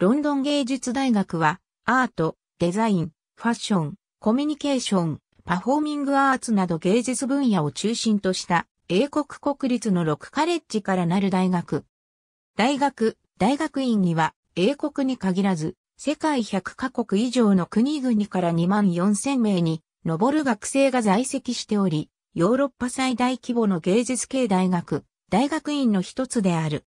ロンドン芸術大学は、アート、デザイン、ファッション、コミュニケーション、パフォーミングアーツなど芸術分野を中心とした英国国立の6カレッジからなる大学。大学、大学院には英国に限らず世界100カ国以上の国々から2万4000名に上る学生が在籍しており、ヨーロッパ最大規模の芸術系大学、大学院の一つである。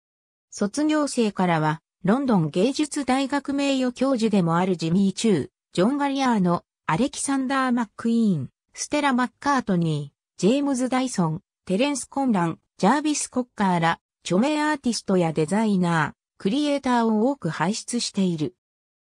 卒業生からはロンドン芸術大学名誉教授でもあるジミー・チュー、ジョン・ガリアーノ、アレキサンダー・マックイーン、ステラ・マッカートニー、ジェームズ・ダイソン、テレンス・コンラン、ジャービス・コッカーら、著名アーティストやデザイナー、クリエイターを多く輩出している。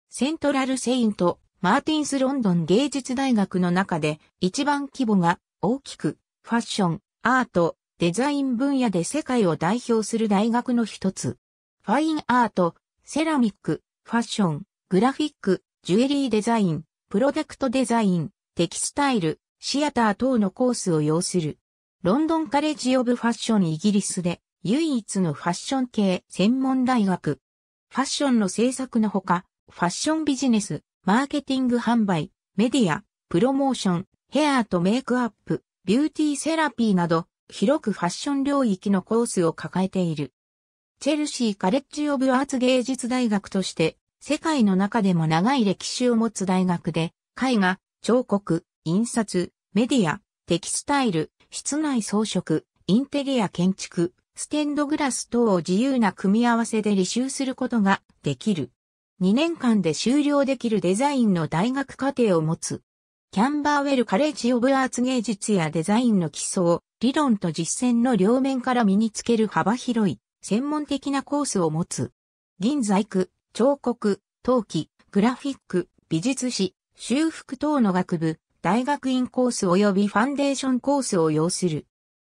セントラル・セイント、マーティンス・ロンドン芸術大学の中で一番規模が大きく、ファッション、アート、デザイン分野で世界を代表する大学の一つ。ファインアート、セラミック、ファッション、グラフィック、ジュエリーデザイン、プロダクトデザイン、テキスタイル、シアター等のコースを要する。ロンドンカレッジオブファッションイギリスで唯一のファッション系専門大学。ファッションの制作のほか、ファッションビジネス、マーケティング販売、メディア、プロモーション、ヘアとメイクアップ、ビューティーセラピーなど、広くファッション領域のコースを抱えている。チェルシーカレッジ・オブ・アーツ芸術大学として、世界の中でも長い歴史を持つ大学で、絵画、彫刻、印刷、メディア、テキスタイル、室内装飾、インテリア建築、ステンドグラス等を自由な組み合わせで履修することができる。2年間で修了できるデザインの大学課程を持つ。キャンバーウェルカレッジ・オブ・アーツ芸術やデザインの基礎を理論と実践の両面から身につける幅広い専門的なコースを持つ。銀細工、彫刻、陶器、グラフィック、美術史、修復等の学部、大学院コース及びファンデーションコースを要する。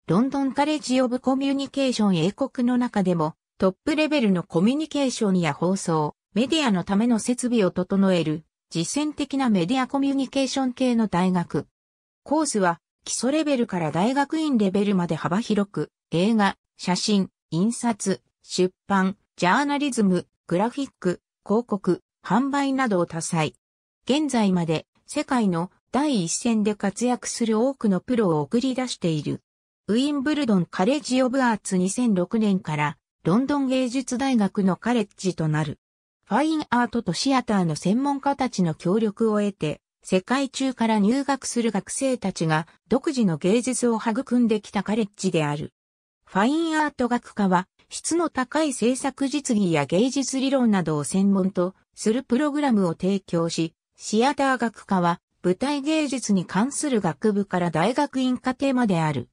ロンドンカレッジ・オブ・コミュニケーション英国の中でもトップレベルのコミュニケーションや放送、メディアのための設備を整える実践的なメディアコミュニケーション系の大学。コースは基礎レベルから大学院レベルまで幅広く映画、写真、印刷、出版、ジャーナリズム、グラフィック、広告、販売などを多彩。現在まで世界の第一線で活躍する多くのプロを送り出している。ウィンブルドンカレッジ・オブ・アーツ2006年からロンドン芸術大学のカレッジとなる。ファインアートとシアターの専門家たちの協力を得て、世界中から入学する学生たちが独自の芸術を育んできたカレッジである。ファインアート学科は、質の高い制作実技や芸術理論などを専門とするプログラムを提供し、シアター学科は、舞台芸術に関する学部から大学院課程まである。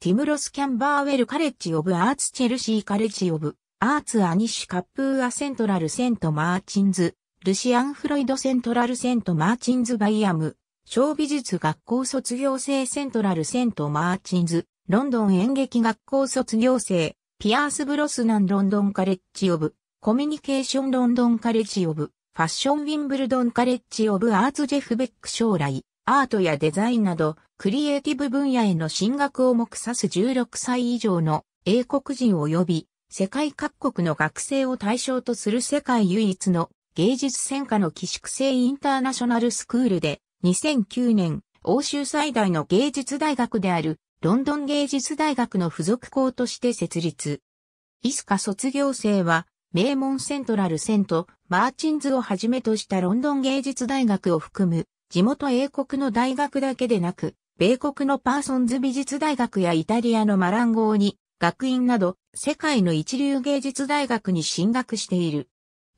ティムロス・キャンバーウェル・カレッジ・オブ・アーツ・チェルシー・カレッジ・オブ・アーツ・アニッシュ・カップーア・セントラル・セント・マーチンズ、ルシアン・フロイド・セントラル・セント・マーチンズ・バイアム、小美術学校卒業生セントラルセントマーチンズ、ロンドン演劇学校卒業生、ピアース・ブロスナン・ロンドン・カレッジ・オブ、コミュニケーション・ロンドン・カレッジ・オブ、ファッション・ウィンブルドン・カレッジ・オブ・アーツ・ジェフ・ベック将来、アートやデザインなど、クリエイティブ分野への進学を目指す16歳以上の英国人及び、世界各国の学生を対象とする世界唯一の芸術専科の寄宿制インターナショナルスクールで2009年、欧州最大の芸術大学であるロンドン芸術大学の付属校として設立。イスカ卒業生は、名門セントラルセント、マーチンズをはじめとしたロンドン芸術大学を含む、地元英国の大学だけでなく、米国のパーソンズ美術大学やイタリアのマランゴー学院など、世界の一流芸術大学に進学している。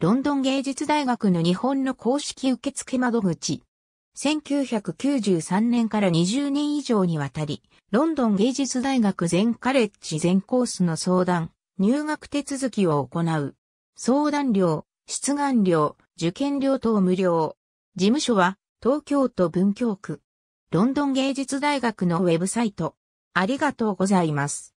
ロンドン芸術大学の日本の公式受付窓口、1993年から20年以上にわたり、ロンドン芸術大学全カレッジ全コースの相談、入学手続きを行う。相談料、出願料、受験料等無料。事務所は東京都文京区。ロンドン芸術大学のウェブサイト。ありがとうございます。